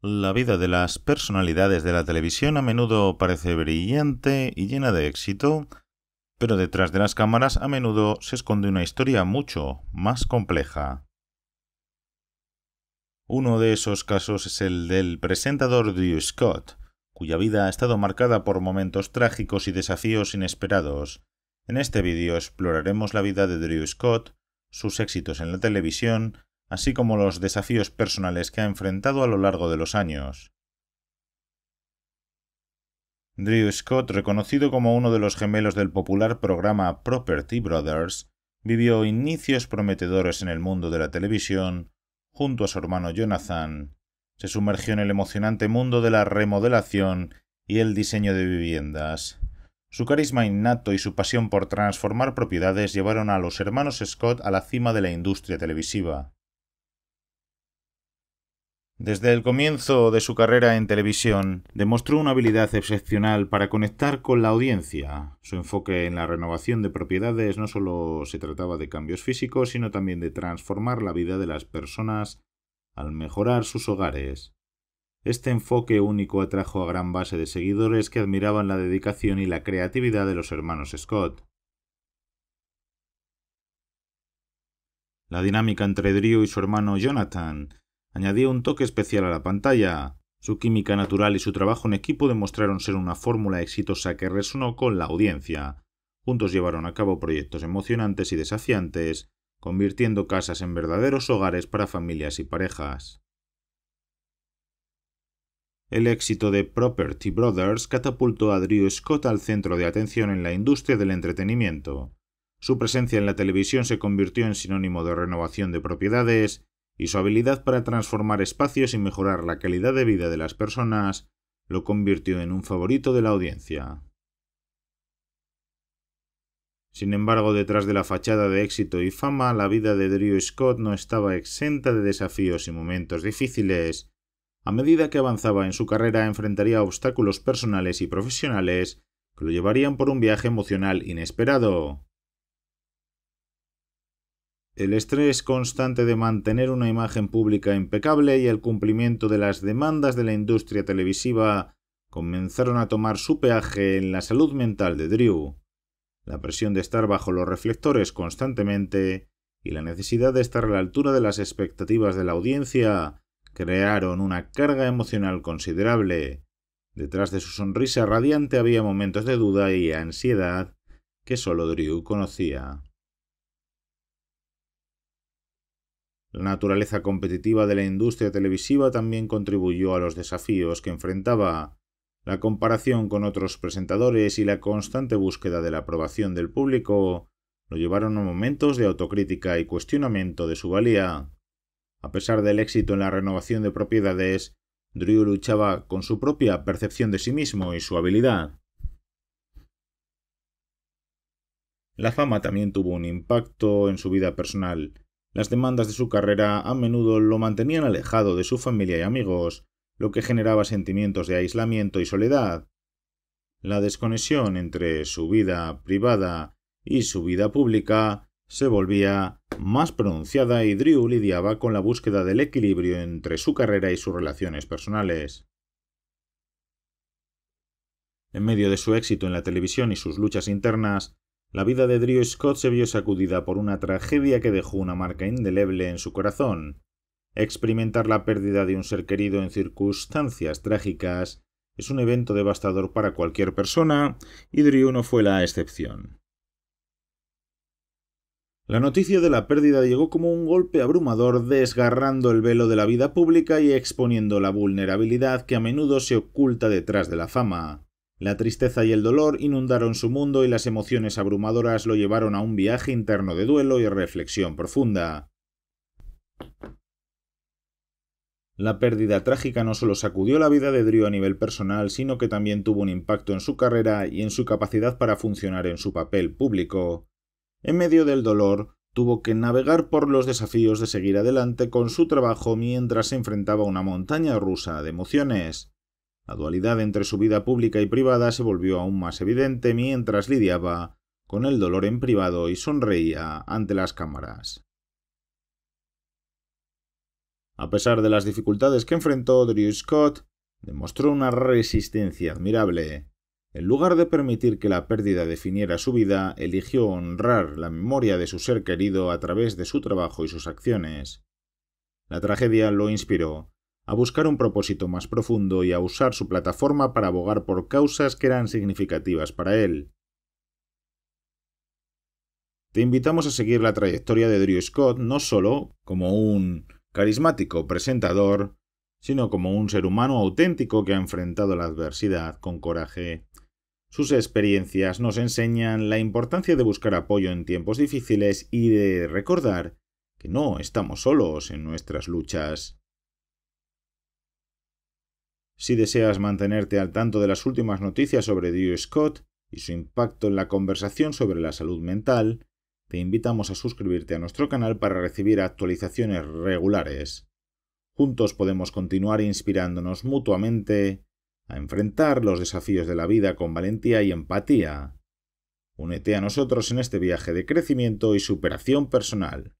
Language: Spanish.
La vida de las personalidades de la televisión a menudo parece brillante y llena de éxito, pero detrás de las cámaras a menudo se esconde una historia mucho más compleja. Uno de esos casos es el del presentador Drew Scott, cuya vida ha estado marcada por momentos trágicos y desafíos inesperados. En este vídeo exploraremos la vida de Drew Scott, sus éxitos en la televisión así como los desafíos personales que ha enfrentado a lo largo de los años. Drew Scott, reconocido como uno de los gemelos del popular programa Property Brothers, vivió inicios prometedores en el mundo de la televisión junto a su hermano Jonathan. Se sumergió en el emocionante mundo de la remodelación y el diseño de viviendas. Su carisma innato y su pasión por transformar propiedades llevaron a los hermanos Scott a la cima de la industria televisiva. Desde el comienzo de su carrera en televisión, demostró una habilidad excepcional para conectar con la audiencia. Su enfoque en la renovación de propiedades no solo se trataba de cambios físicos, sino también de transformar la vida de las personas al mejorar sus hogares. Este enfoque único atrajo a gran base de seguidores que admiraban la dedicación y la creatividad de los hermanos Scott. La dinámica entre Drew y su hermano Jonathan Añadió un toque especial a la pantalla. Su química natural y su trabajo en equipo demostraron ser una fórmula exitosa que resonó con la audiencia. Juntos llevaron a cabo proyectos emocionantes y desafiantes, convirtiendo casas en verdaderos hogares para familias y parejas. El éxito de Property Brothers catapultó a Drew Scott al centro de atención en la industria del entretenimiento. Su presencia en la televisión se convirtió en sinónimo de renovación de propiedades y su habilidad para transformar espacios y mejorar la calidad de vida de las personas lo convirtió en un favorito de la audiencia. Sin embargo, detrás de la fachada de éxito y fama, la vida de Drew Scott no estaba exenta de desafíos y momentos difíciles. A medida que avanzaba en su carrera, enfrentaría obstáculos personales y profesionales que lo llevarían por un viaje emocional inesperado el estrés constante de mantener una imagen pública impecable y el cumplimiento de las demandas de la industria televisiva comenzaron a tomar su peaje en la salud mental de Drew. La presión de estar bajo los reflectores constantemente y la necesidad de estar a la altura de las expectativas de la audiencia crearon una carga emocional considerable. Detrás de su sonrisa radiante había momentos de duda y ansiedad que solo Drew conocía. La naturaleza competitiva de la industria televisiva también contribuyó a los desafíos que enfrentaba. La comparación con otros presentadores y la constante búsqueda de la aprobación del público lo llevaron a momentos de autocrítica y cuestionamiento de su valía. A pesar del éxito en la renovación de propiedades, Drew luchaba con su propia percepción de sí mismo y su habilidad. La fama también tuvo un impacto en su vida personal. Las demandas de su carrera a menudo lo mantenían alejado de su familia y amigos, lo que generaba sentimientos de aislamiento y soledad. La desconexión entre su vida privada y su vida pública se volvía más pronunciada y Drew lidiaba con la búsqueda del equilibrio entre su carrera y sus relaciones personales. En medio de su éxito en la televisión y sus luchas internas, la vida de Drew Scott se vio sacudida por una tragedia que dejó una marca indeleble en su corazón. Experimentar la pérdida de un ser querido en circunstancias trágicas es un evento devastador para cualquier persona, y Drew no fue la excepción. La noticia de la pérdida llegó como un golpe abrumador, desgarrando el velo de la vida pública y exponiendo la vulnerabilidad que a menudo se oculta detrás de la fama. La tristeza y el dolor inundaron su mundo y las emociones abrumadoras lo llevaron a un viaje interno de duelo y reflexión profunda. La pérdida trágica no solo sacudió la vida de Drew a nivel personal, sino que también tuvo un impacto en su carrera y en su capacidad para funcionar en su papel público. En medio del dolor, tuvo que navegar por los desafíos de seguir adelante con su trabajo mientras se enfrentaba a una montaña rusa de emociones. La dualidad entre su vida pública y privada se volvió aún más evidente mientras lidiaba con el dolor en privado y sonreía ante las cámaras. A pesar de las dificultades que enfrentó, Drew Scott demostró una resistencia admirable. En lugar de permitir que la pérdida definiera su vida, eligió honrar la memoria de su ser querido a través de su trabajo y sus acciones. La tragedia lo inspiró, a buscar un propósito más profundo y a usar su plataforma para abogar por causas que eran significativas para él. Te invitamos a seguir la trayectoria de Drew Scott no solo como un carismático presentador, sino como un ser humano auténtico que ha enfrentado la adversidad con coraje. Sus experiencias nos enseñan la importancia de buscar apoyo en tiempos difíciles y de recordar que no estamos solos en nuestras luchas. Si deseas mantenerte al tanto de las últimas noticias sobre Dewey Scott y su impacto en la conversación sobre la salud mental, te invitamos a suscribirte a nuestro canal para recibir actualizaciones regulares. Juntos podemos continuar inspirándonos mutuamente a enfrentar los desafíos de la vida con valentía y empatía. Únete a nosotros en este viaje de crecimiento y superación personal.